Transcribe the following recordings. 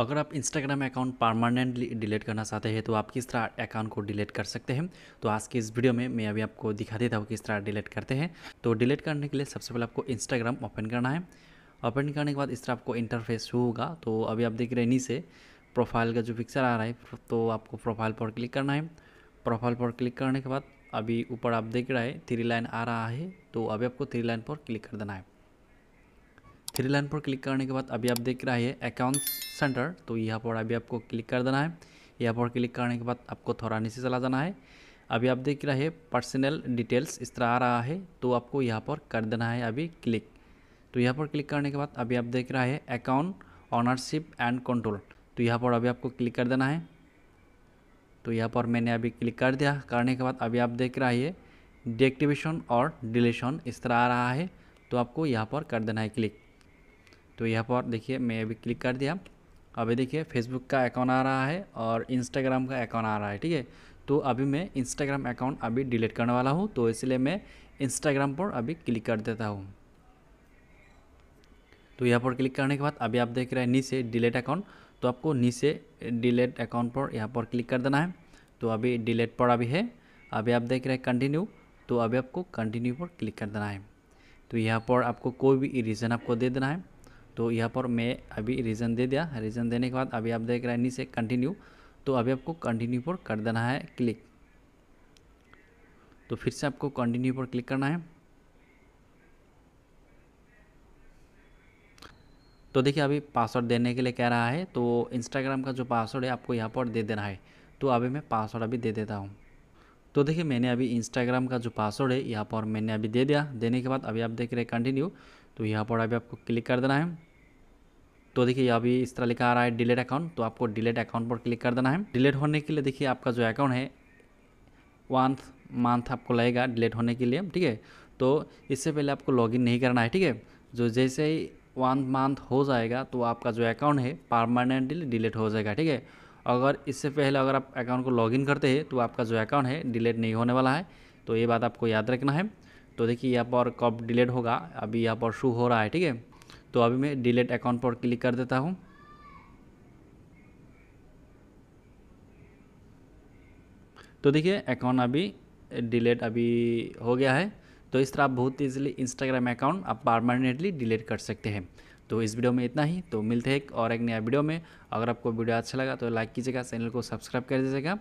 अगर आप Instagram account permanently delete करना चाहते हैं तो आप किस तरह अकाउंट को डिलीट कर सकते हैं तो आज के इस वीडियो में मैं अभी आपको दिखा देता हूँ किस तरह डिलीट करते हैं तो डिलीट करने के लिए सबसे पहले आपको इंस्टाग्राम ओपन करना है ओपन करने के बाद इस तरह आपको इंटरफेस होगा तो अभी आप देख रहे हैं नीचे प्रोफाइल का जो पिक्चर आ रहा है तो आपको प्रोफाइल पर क्लिक करना है प्रोफाइल पर क्लिक करने के बाद अभी ऊपर आप देख रहे हैं थ्री लाइन आ रहा है तो अभी आपको थ्री लाइन पर क्लिक कर देना है थ्री लाइन पर क्लिक करने के बाद अभी आप देख रहा है अकाउंट सेंटर तो यहाँ पर अभी आपको क्लिक कर देना है यहाँ पर क्लिक करने के बाद आपको थोड़ा नीचे चला जाना है अभी आप देख रहे है पर्सनल डिटेल्स इस तरह आ रहा है तो आपको यहाँ पर कर देना है अभी क्लिक तो यहाँ पर क्लिक करने के बाद अभी आप देख रहा है अकाउंट ऑनरशिप एंड कंट्रोल तो यहाँ पर अभी आपको क्लिक कर देना है तो यहाँ पर मैंने अभी क्लिक कर दिया करने के बाद अभी आप देख रहा है डीएक्टिवेशन और डिलीशन इस तरह आ रहा है तो आपको यहाँ पर कर देना है क्लिक तो यहाँ पर देखिए मैं अभी क्लिक कर दिया अभी देखिए फेसबुक का अकाउंट आ रहा है और इंस्टाग्राम का अकाउंट आ रहा है ठीक है तो अभी मैं इंस्टाग्राम अकाउंट अभी डिलीट करने वाला हूँ तो इसलिए मैं इंस्टाग्राम पर अभी क्लिक कर देता हूँ तो यहाँ पर क्लिक करने के बाद अभी आप देख रहे हैं नीचे डिलीट अकाउंट तो आपको नीचे डिलीट अकाउंट पर यहाँ पर क्लिक कर देना है तो अभी डिलीट पर अभी है अभी आप देख रहे हैं कंटिन्यू तो अभी आपको कंटिन्यू पर क्लिक कर देना है तो यहाँ पर आपको कोई भी रीज़न आपको दे देना है तो यहाँ पर मैं अभी रीज़न दे दिया रीज़न देने के बाद अभी आप देख रहे हैं नीचे कंटिन्यू तो अभी आपको कंटिन्यू पर कर देना है क्लिक तो फिर से आपको कंटिन्यू पर क्लिक करना है तो देखिए अभी पासवर्ड देने के लिए कह रहा है तो इंस्टाग्राम का जो पासवर्ड है आपको यहाँ पर दे देना है तो अभी मैं पासवर्ड अभी दे देता हूँ तो देखिए मैंने अभी इंस्टाग्राम का जो पासवर्ड है यहाँ पर मैंने अभी दे दिया देने के बाद अभी आप देख रहे हैं कंटिन्यू तो यहाँ पर अभी आपको क्लिक कर देना है तो देखिए अभी इस तरह लिखा आ रहा है डिलेट अकाउंट तो आपको डिलेट अकाउंट पर क्लिक कर देना है डिलेट होने के लिए देखिए आपका जो अकाउंट है वन मंथ आपको लगेगा डिलेट होने के लिए ठीक है तो इससे पहले आपको लॉगिन नहीं करना है ठीक है जो जैसे ही वन मंथ हो जाएगा तो आपका जो अकाउंट है परमानेंटली डिलीट हो जाएगा ठीक है अगर इससे पहले अगर आप अकाउंट को लॉगिन करते हैं तो आपका जो अकाउंट है डिलीट नहीं होने वाला है तो ये बात आपको याद रखना है तो देखिए यहाँ पर कब डिलीट होगा अभी यहाँ पर शू हो रहा है ठीक है तो अभी मैं डिलीट अकाउंट पर क्लिक कर देता हूँ तो देखिए अकाउंट अभी डिलीट अभी हो गया है तो इस तरह आप बहुत इजीली इंस्टाग्राम अकाउंट आप परमानेंटली डिलीट कर सकते हैं तो इस वीडियो में इतना ही तो मिलते हैं एक और एक नया वीडियो में अगर आपको वीडियो अच्छा लगा तो लाइक कीजिएगा चैनल को सब्सक्राइब कर दीजिएगा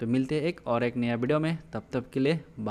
तो मिलते हैं एक और एक नया वीडियो में तब तक के लिए बाय